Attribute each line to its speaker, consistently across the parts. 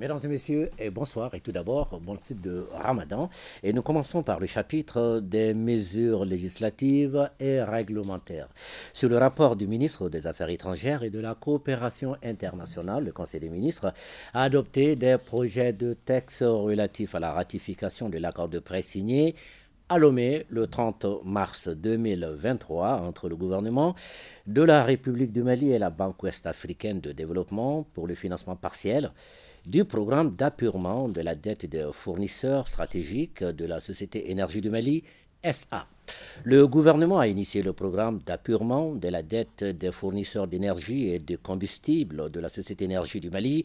Speaker 1: Mesdames et messieurs, bonsoir et tout d'abord, bon site de Ramadan. Et nous commençons par le chapitre des mesures législatives et réglementaires. Sur le rapport du ministre des Affaires étrangères et de la coopération internationale, le Conseil des ministres a adopté des projets de texte relatifs à la ratification de l'accord de presse signé à le 30 mars 2023 entre le gouvernement de la République du Mali et la Banque ouest-africaine de développement pour le financement partiel du programme d'appurement de la dette des fournisseurs stratégiques de la Société Énergie du Mali, SA. Le gouvernement a initié le programme d'appurement de la dette des fournisseurs d'énergie et de combustible de la Société Énergie du Mali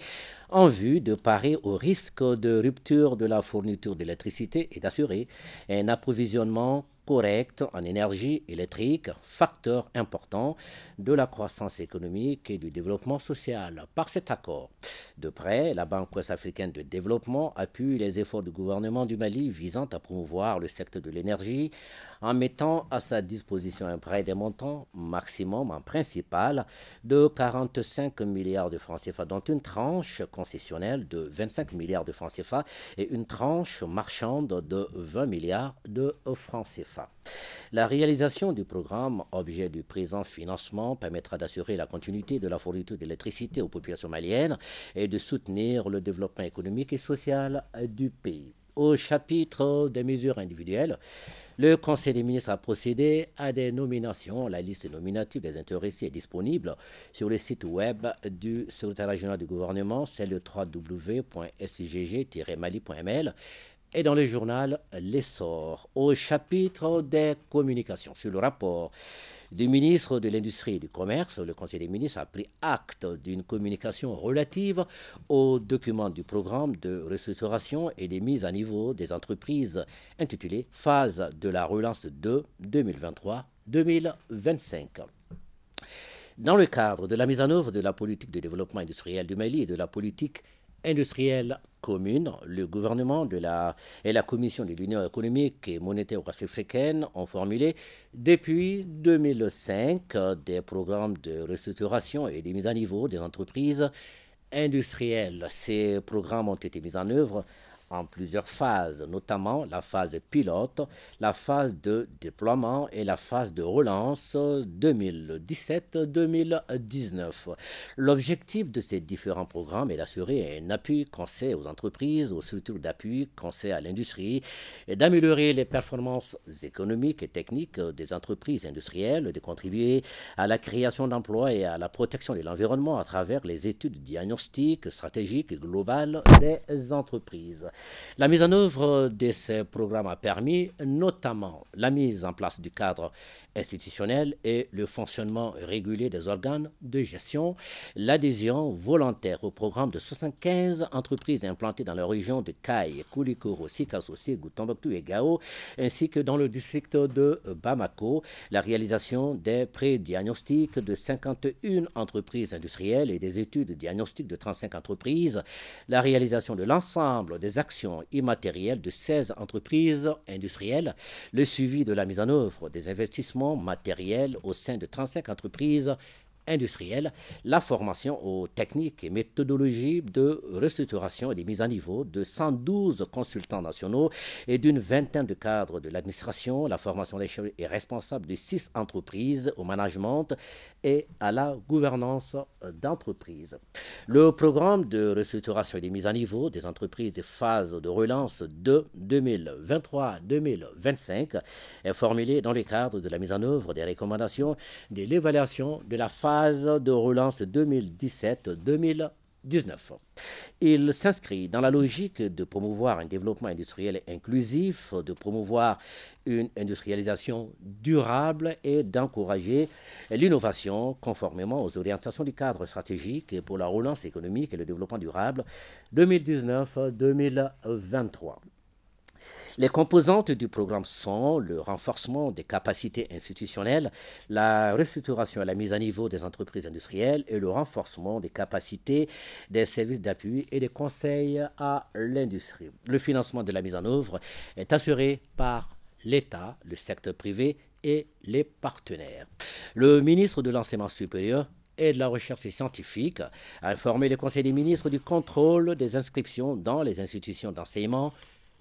Speaker 1: en vue de parer au risque de rupture de la fourniture d'électricité et d'assurer un approvisionnement correct en énergie électrique, facteur important de la croissance économique et du développement social. Par cet accord, de près, la Banque ouest-africaine de développement appuie les efforts du gouvernement du Mali visant à promouvoir le secteur de l'énergie en mettant à sa disposition un prêt des montants maximum en principal de 45 milliards de francs CFA, dont une tranche concessionnelle de 25 milliards de francs CFA et une tranche marchande de 20 milliards de francs CFA. La réalisation du programme, objet du présent financement, permettra d'assurer la continuité de la fourniture d'électricité aux populations maliennes et de soutenir le développement économique et social du pays. Au chapitre des mesures individuelles, le Conseil des ministres a procédé à des nominations. La liste nominative des intéressés est disponible sur le site web du secrétaire régional du gouvernement, c'est le www.sgg-mali.ml et dans le journal L'essor, au chapitre des communications, sur le rapport du ministre de l'Industrie et du Commerce, le Conseil des ministres a pris acte d'une communication relative aux documents du programme de restructuration et des mises à niveau des entreprises intitulé Phase de la relance 2 2023-2025. Dans le cadre de la mise en œuvre de la politique de développement industriel du Mali et de la politique industrielle commune, le gouvernement de la, et la Commission de l'Union économique et monétaire africaine ont formulé depuis 2005 des programmes de restructuration et de mise à niveau des entreprises industrielles. Ces programmes ont été mis en œuvre en plusieurs phases, notamment la phase pilote, la phase de déploiement et la phase de relance 2017-2019. L'objectif de ces différents programmes est d'assurer un appui conseil aux entreprises, aux structures d'appui, conseil à l'industrie, et d'améliorer les performances économiques et techniques des entreprises industrielles, de contribuer à la création d'emplois et à la protection de l'environnement à travers les études diagnostiques, stratégiques et globales des entreprises. La mise en œuvre de ces programmes a permis notamment la mise en place du cadre institutionnel et le fonctionnement régulier des organes de gestion, l'adhésion volontaire au programme de 75 entreprises implantées dans la région de Kai, Koulikoro, Sikasosé, Tombouctou et Gao, ainsi que dans le district de Bamako, la réalisation des pré-diagnostics de 51 entreprises industrielles et des études diagnostiques de 35 entreprises, la réalisation de l'ensemble des actions immatérielles de 16 entreprises industrielles, le suivi de la mise en œuvre des investissements matériels au sein de 35 entreprises industrielle, la formation aux techniques et méthodologies de restructuration et des mises à niveau de 112 consultants nationaux et d'une vingtaine de cadres de l'administration. La formation des chefs est responsable de six entreprises au management et à la gouvernance d'entreprise. Le programme de restructuration et des mises à niveau des entreprises des phases de relance de 2023-2025 est formulé dans le cadre de la mise en œuvre des recommandations de l'évaluation de la phase de relance 2017-2019. Il s'inscrit dans la logique de promouvoir un développement industriel inclusif, de promouvoir une industrialisation durable et d'encourager l'innovation conformément aux orientations du cadre stratégique pour la relance économique et le développement durable 2019-2023. Les composantes du programme sont le renforcement des capacités institutionnelles, la restructuration et la mise à niveau des entreprises industrielles et le renforcement des capacités des services d'appui et des conseils à l'industrie. Le financement de la mise en œuvre est assuré par l'État, le secteur privé et les partenaires. Le ministre de l'enseignement supérieur et de la recherche scientifique a informé le Conseil des ministres du contrôle des inscriptions dans les institutions d'enseignement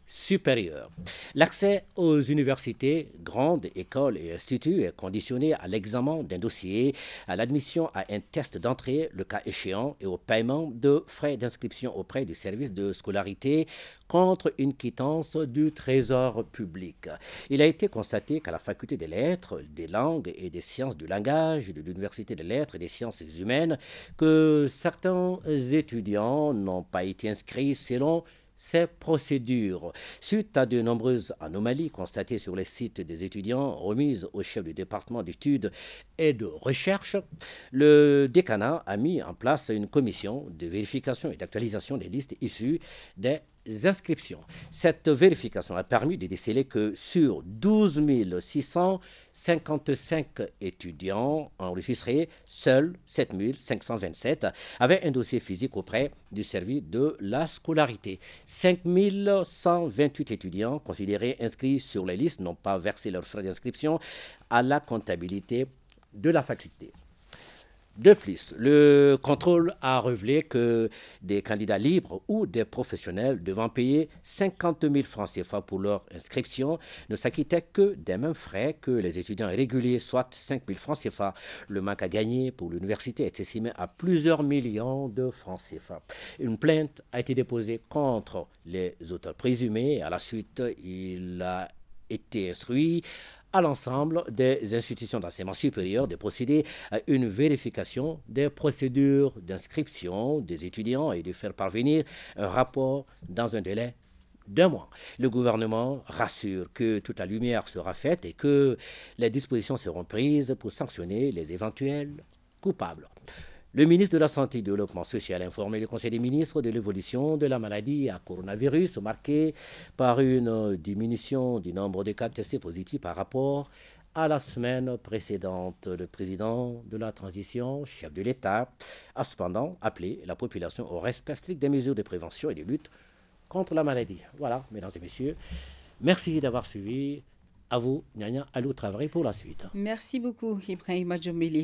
Speaker 1: supérieure. L'accès aux universités, grandes écoles et instituts est conditionné à l'examen d'un dossier, à l'admission à un test d'entrée, le cas échéant, et au paiement de frais d'inscription auprès des services de scolarité contre une quittance du trésor public. Il a été constaté qu'à la faculté des lettres, des langues et des sciences du langage de l'université des lettres et des sciences humaines que certains étudiants n'ont pas été inscrits selon ces procédures. Suite à de nombreuses anomalies constatées sur les sites des étudiants remises au chef du département d'études et de recherche, le décanat a mis en place une commission de vérification et d'actualisation des listes issues des inscriptions. Cette vérification a permis de déceler que sur 12 655 étudiants enregistrés, seuls 7 527 avaient un dossier physique auprès du service de la scolarité. 5 128 étudiants considérés inscrits sur les listes n'ont pas versé leurs frais d'inscription à la comptabilité de la faculté. De plus, le contrôle a révélé que des candidats libres ou des professionnels devant payer 50 000 francs CFA pour leur inscription ne s'acquittaient que des mêmes frais que les étudiants réguliers, soit 5 000 francs CFA. Le manque à gagner pour l'université est estimé à plusieurs millions de francs CFA. Une plainte a été déposée contre les auteurs présumés. À la suite, il a été instruit à l'ensemble des institutions d'enseignement supérieur de procéder à une vérification des procédures d'inscription des étudiants et de faire parvenir un rapport dans un délai d'un mois. Le gouvernement rassure que toute la lumière sera faite et que les dispositions seront prises pour sanctionner les éventuels coupables. Le ministre de la Santé et du Développement social a informé le Conseil des ministres de l'évolution de la maladie à coronavirus marquée par une diminution du nombre de cas testés positifs par rapport à la semaine précédente. Le président de la transition, chef de l'État, a cependant appelé la population au respect strict des mesures de prévention et de lutte contre la maladie. Voilà, mesdames et messieurs, merci d'avoir suivi. À vous, à l'autre avril pour la suite. Merci beaucoup, Ibrahim Majomili.